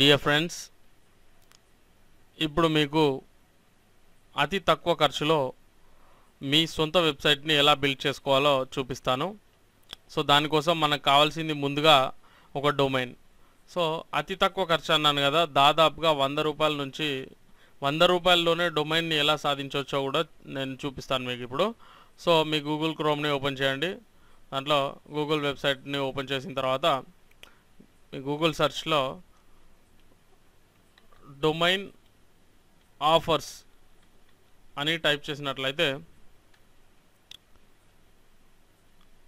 dear friends ఇప్పుడు మీకు అతి తక్కువ ఖర్చులో మీ సొంత వెబ్సైట్ని ఎలా బిల్డ్ చేసుకోవాలో చూపిస్తాను సో దానికోసం మనకు కావాల్సింది ముందుగా ఒక డొమైన్ సో అతి తక్కువ ఖర్చు అన్నాను కదా దాదాపుగా వంద రూపాయల నుంచి వంద రూపాయల్లోనే డొమైన్ని ఎలా సాధించవచ్చో కూడా నేను చూపిస్తాను మీకు ఇప్పుడు సో మీ గూగుల్ క్రోమ్ని ఓపెన్ చేయండి దాంట్లో గూగుల్ వెబ్సైట్ని ఓపెన్ చేసిన తర్వాత మీ గూగుల్ సెర్చ్లో డొమైన్ ఆఫర్స్ అని టైప్ చేసినట్లయితే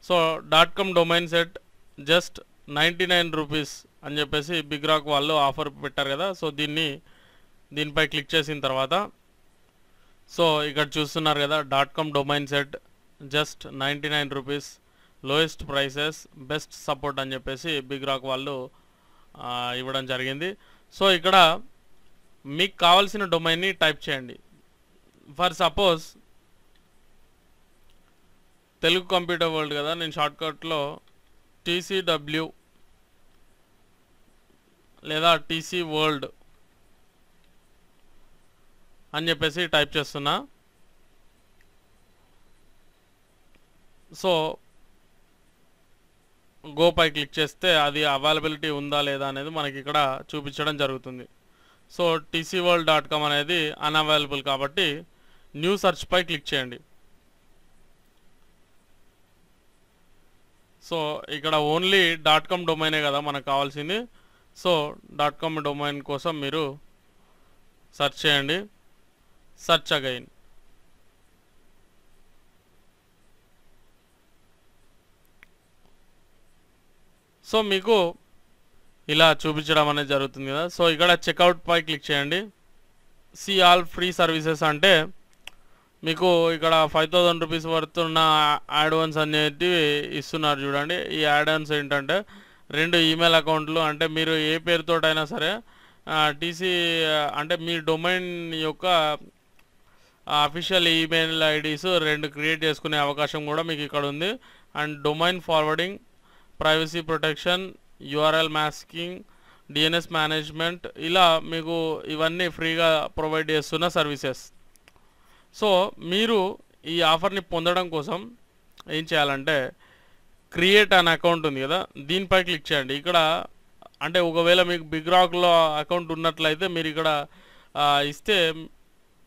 so dot com domain set just ninety nine rupees అని చెప్పేసి బిగ్ రాక్ వాళ్ళు ఆఫర్ పెట్టారు కదా సో దీన్ని దీనిపై క్లిక్ చేసిన తర్వాత సో ఇక్కడ చూస్తున్నారు కదా dot com domain set just ninety nine rupees lowest prices best support అని చెప్పేసి బిగ్ రాక్ వాళ్ళు ఇవ్వడం జరిగింది సో ఇక్కడ మీకు కావాల్సిన డొమైన్ని టైప్ చేయండి for suppose Telugu computer world కదా నేను షార్ట్కట్లో టీసీడబ్ల్యూ లేదా టీసీ వరల్డ్ అని చెప్పేసి టైప్ చేస్తున్నా సో గోపై క్లిక్ చేస్తే అది అవైలబిలిటీ ఉందా లేదా అనేది మనకి ఇక్కడ చూపించడం జరుగుతుంది so TC world dot com అనేది అన్అవైలబుల్ కాబట్టి న్యూ సెర్చ్పై క్లిక్ చేయండి సో ఇక్కడ ఓన్లీ డాట్ కామ్ డొమైనే కదా మనకు కావాల్సింది సో డాట్ కామ్ డొమైన్ కోసం మీరు సెర్చ్ చేయండి సెర్చ్ అగైన్ సో మీకు ఇలా చూపించడం అనేది జరుగుతుంది కదా సో ఇక్కడ చెక్అవుట్ పై క్లిక్ చేయండి సి ఆల్ ఫ్రీ సర్వీసెస్ అంటే మీకు ఇక్కడ ఫైవ్ థౌజండ్ రూపీస్ వర్త్ ఉన్న యాడ్వాన్స్ అనేటివి ఇస్తున్నారు చూడండి ఈ యాడ్వాన్స్ ఏంటంటే రెండు ఈమెయిల్ అకౌంట్లు అంటే మీరు ఏ పేరుతోటైనా సరే టీసీ అంటే మీ డొమైన్ యొక్క అఫీషియల్ ఈమెయిల్ ఐడీస్ రెండు క్రియేట్ చేసుకునే అవకాశం కూడా మీకు ఇక్కడ ఉంది and domain forwarding privacy protection URL masking DNS management ఇలా మీకు ఇవన్నీ ఫ్రీగా ప్రొవైడ్ చేస్తున్న సర్వీసెస్ సో మీరు ఈ ఆఫర్ని పొందడం కోసం ఏం చేయాలంటే క్రియేట్ అన్ అకౌంట్ ఉంది కదా దీనిపై క్లిక్ చేయండి ఇక్కడ అంటే ఒకవేళ మీకు బిగ్ రాక్లో అకౌంట్ ఉన్నట్లయితే మీరు ఇక్కడ ఇస్తే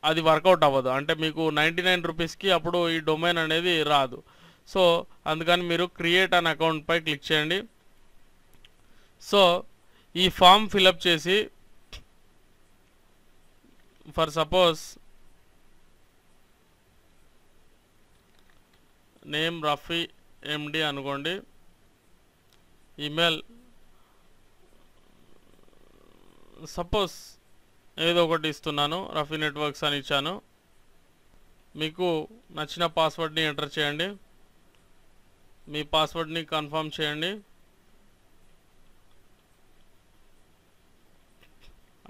అది వర్కౌట్ అవ్వదు అంటే మీకు నైంటీ నైన్ రూపీస్కి అప్పుడు ఈ డొమైన్ అనేది రాదు సో అందుకని మీరు క్రియేట్ అన్ అకౌంట్పై క్లిక్ చేయండి సో ఈ ఫామ్ ఫిలప్ చేసి for suppose name Rafi MD అనుకోండి ఈమెయిల్ సపోజ్ ఏదో ఒకటి ఇస్తున్నాను రఫీ నెట్వర్క్స్ అని ఇచ్చాను మీకు నచ్చిన పాస్వర్డ్ని ఎంటర్ చేయండి మీ పాస్వర్డ్ని కన్ఫర్మ్ చేయండి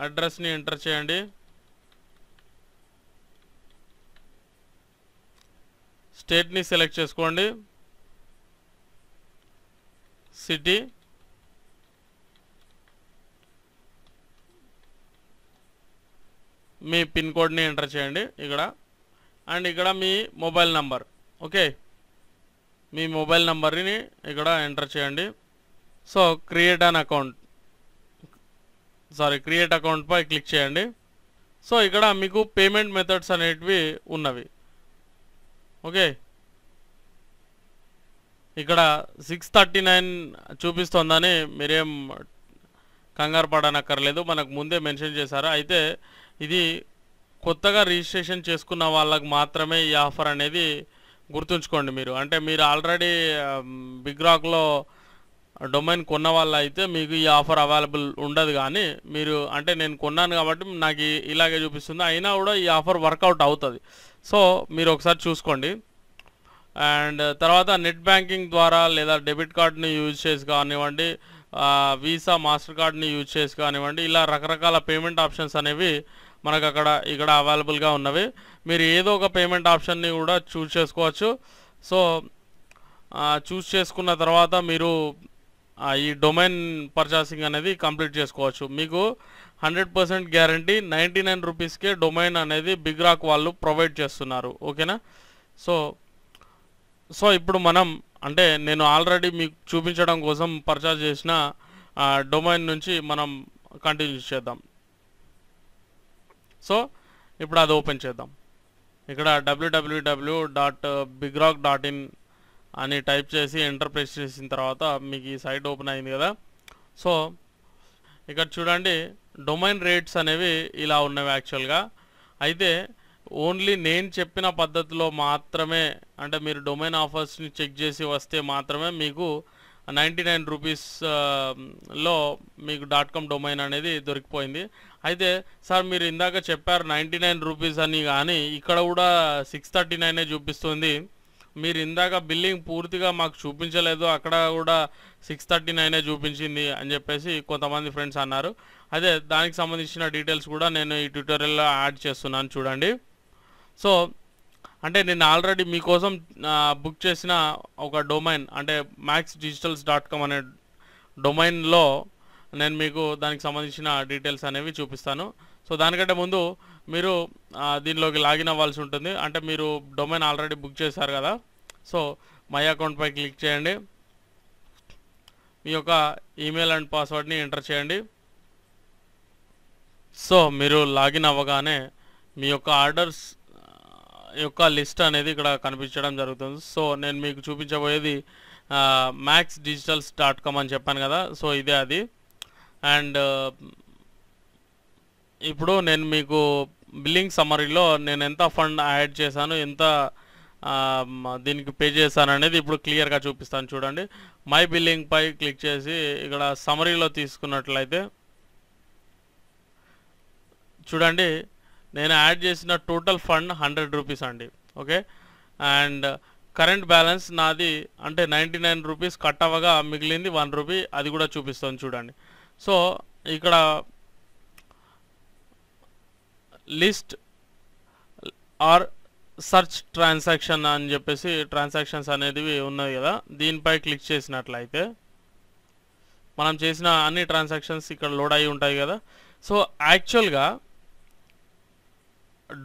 అడ్రస్ని ఎంటర్ చేయండి స్టేట్ని సెలెక్ట్ చేసుకోండి సిటీ మీ పిన్ కోడ్ని ఎంటర్ చేయండి ఇక్కడ అండ్ ఇక్కడ మీ మొబైల్ నంబర్ ఓకే మీ మొబైల్ నంబర్ని ఇక్కడ ఎంటర్ చేయండి so create an account sorry create అకౌంట్పై క్లిక్ చేయండి సో ఇక్కడ మీకు పేమెంట్ మెథడ్స్ అనేటివి ఉన్నవి ఓకే ఇక్కడ సిక్స్ థర్టీ నైన్ చూపిస్తోందని మీరేం కంగారు పడనక్కర్లేదు మనకు ముందే మెన్షన్ చేశారు అయితే ఇది కొత్తగా రిజిస్ట్రేషన్ చేసుకున్న వాళ్ళకు మాత్రమే ఈ ఆఫర్ అనేది గుర్తుంచుకోండి మీరు అంటే మీరు ఆల్రెడీ బిగ్ రాక్లో డొమైన్ కొన్న వాళ్ళు అయితే మీకు ఈ ఆఫర్ అవైలబుల్ ఉండదు కానీ మీరు అంటే నేను కొన్నాను కాబట్టి నాకు ఇలాగే చూపిస్తుంది అయినా కూడా ఈ ఆఫర్ వర్కౌట్ అవుతుంది సో మీరు ఒకసారి చూసుకోండి అండ్ తర్వాత నెట్ బ్యాంకింగ్ ద్వారా లేదా డెబిట్ కార్డ్ని యూజ్ చేసి కానివ్వండి వీసా మాస్టర్ కార్డ్ని యూజ్ చేసి కానివ్వండి ఇలా రకరకాల పేమెంట్ ఆప్షన్స్ అనేవి మనకు అక్కడ ఇక్కడ అవైలబుల్గా ఉన్నవి మీరు ఏదో ఒక పేమెంట్ ఆప్షన్ని కూడా చూస్ చేసుకోవచ్చు సో చూస్ చేసుకున్న తర్వాత మీరు ఈ డొమైన్ పర్చాసింగ్ అనేది కంప్లీట్ చేసుకోవచ్చు మీకు hundred percent guarantee ninety nine రూపీస్కే డొమైన్ అనేది బిగ్ రాక్ వాళ్ళు ప్రొవైడ్ చేస్తున్నారు ఓకేనా సో సో ఇప్పుడు మనం అంటే నేను ఆల్రెడీ మీకు చూపించడం కోసం పర్చేజ్ చేసిన డొమైన్ నుంచి మనం కంటిన్యూ చేద్దాం సో ఇప్పుడు అది ఓపెన్ చేద్దాం ఇక్కడ W W W dot BigRock dot in అని టైప్ చేసి ఎంటర్ ప్రెస్ చేసిన తర్వాత మీకు ఈ సైట్ ఓపెన్ అయింది కదా సో ఇక్కడ చూడండి డొమైన్ రేట్స్ అనేవి ఇలా ఉన్నవి యాక్చువల్గా అయితే ఓన్లీ నేను చెప్పిన పద్ధతిలో మాత్రమే అంటే మీరు డొమైన్ ఆఫర్స్ని చెక్ చేసి వస్తే మాత్రమే మీకు నైంటీ నైన్ రూపీస్లో మీకు డాట్ కామ్ డొమైన్ అనేది దొరికిపోయింది అయితే సార్ మీరు ఇందాక చెప్పారు నైంటీ నైన్ రూపీస్ అని కానీ ఇక్కడ కూడా సిక్స్ థర్టీ నైనే చూపిస్తుంది మీరు ఇందాక బిల్లింగ్ పూర్తిగా మాకు చూపించలేదు అక్కడ కూడా సిక్స్ థర్టీ నైనే చూపించింది అని చెప్పేసి కొంతమంది ఫ్రెండ్స్ అన్నారు అదే దానికి సంబంధించిన డీటెయిల్స్ కూడా నేను ఈ ట్యూటోరియల్లో యాడ్ చేస్తున్నాను చూడండి సో అంటే నేను ఆల్రెడీ మీకోసం బుక్ చేసిన ఒక డొమైన్ అంటే మ్యాక్స్ డిజిటల్స్ డాట్ కామ్ అనే డొమైన్లో నేను మీకు దానికి సంబంధించిన డీటెయిల్స్ అనేవి చూపిస్తాను సో దానికంటే ముందు మీరు దీనిలోకి లాగిన్ అవ్వాల్సి ఉంటుంది అంటే మీరు డొమైన్ ఆల్రెడీ బుక్ చేశారు కదా సో మై అకౌంట్పై క్లిక్ చేయండి మీ యొక్క ఈమెయిల్ అండ్ పాస్వర్డ్ని ఎంటర్ చేయండి సో మీరు లాగిన్ అవ్వగానే మీ యొక్క ఆర్డర్స్ యొక్క లిస్ట్ అనేది ఇక్కడ కనిపించడం జరుగుతుంది సో నేను మీకు చూపించబోయేది మ్యాక్స్ డిజిటల్స్ డాట్ కామ్ అని చెప్పాను కదా సో ఇదే అది అండ్ ఇప్పుడు నేను మీకు బిల్లింగ్ సమ్మరీలో నేను ఎంత ఫండ్ యాడ్ చేశాను ఎంత దీనికి పే చేశాననేది ఇప్పుడు క్లియర్గా చూపిస్తాను చూడండి మై బిల్లింగ్ పై క్లిక్ చేసి ఇక్కడ సమరీలో తీసుకున్నట్లయితే చూడండి నేను యాడ్ చేసిన టోటల్ ఫండ్ హండ్రెడ్ రూపీస్ అండి ఓకే అండ్ కరెంట్ బ్యాలెన్స్ నాది అంటే నైంటీ నైన్ రూపీస్ కట్ అవ్వగా మిగిలింది వన్ రూపీ అది కూడా చూపిస్తాను చూడండి సో ఇక్కడ లిస్ట్ ఆర్ సర్చ్ ట్రాన్సాక్షన్ అని చెప్పేసి ట్రాన్సాక్షన్స్ అనేది ఉన్నాయి కదా దీనిపై క్లిక్ చేసినట్లయితే మనం చేసిన అన్ని ట్రాన్సాక్షన్స్ ఇక్కడ లోడ్ అయి ఉంటాయి కదా సో యాక్చువల్గా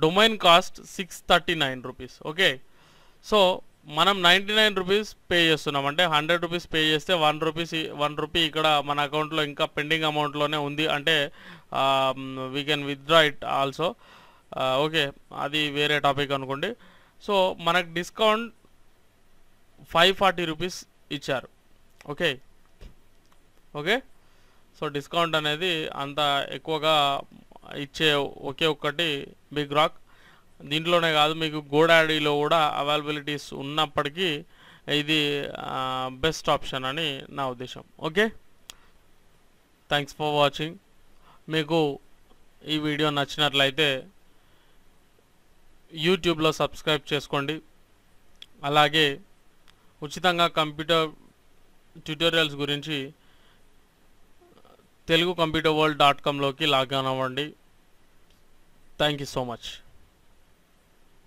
domain cost six thirty nine rupees okay so మనం నైంటీ నైన్ రూపీస్ పే చేస్తున్నాం అంటే హండ్రెడ్ రూపీస్ పే చేస్తే వన్ రూపీస్ వన్ రూపీ ఇక్కడ మన అకౌంట్లో ఇంకా పెండింగ్ అమౌంట్లోనే ఉంది అంటే we can withdraw it also okay అది వేరే టాపిక్ అనుకోండి సో మనకు డిస్కౌంట్ ఫైవ్ ఫార్టీ రూపీస్ ఇచ్చారు ఓకే ఓకే సో డిస్కౌంట్ అనేది అంత ఎక్కువగా ఇచ్చే ఒకే ఒక్కటి బిగ్ రాక్ దీంట్లోనే కాదు మీకు గోడాడీలో కూడా అవైలబిలిటీస్ ఉన్నప్పటికీ ఇది బెస్ట్ ఆప్షన్ అని నా ఉద్దేశం ఓకే థ్యాంక్స్ ఫర్ వాచింగ్ మీకు ఈ వీడియో నచ్చినట్లయితే యూట్యూబ్లో సబ్స్క్రైబ్ చేసుకోండి అలాగే ఉచితంగా కంప్యూటర్ ట్యూటోరియల్స్ గురించి తెలుగు కంప్యూటర్ వరల్డ్ డాట్ కామ్లోకి లాగిన్ అవ్వండి థ్యాంక్ యూ సో మచ్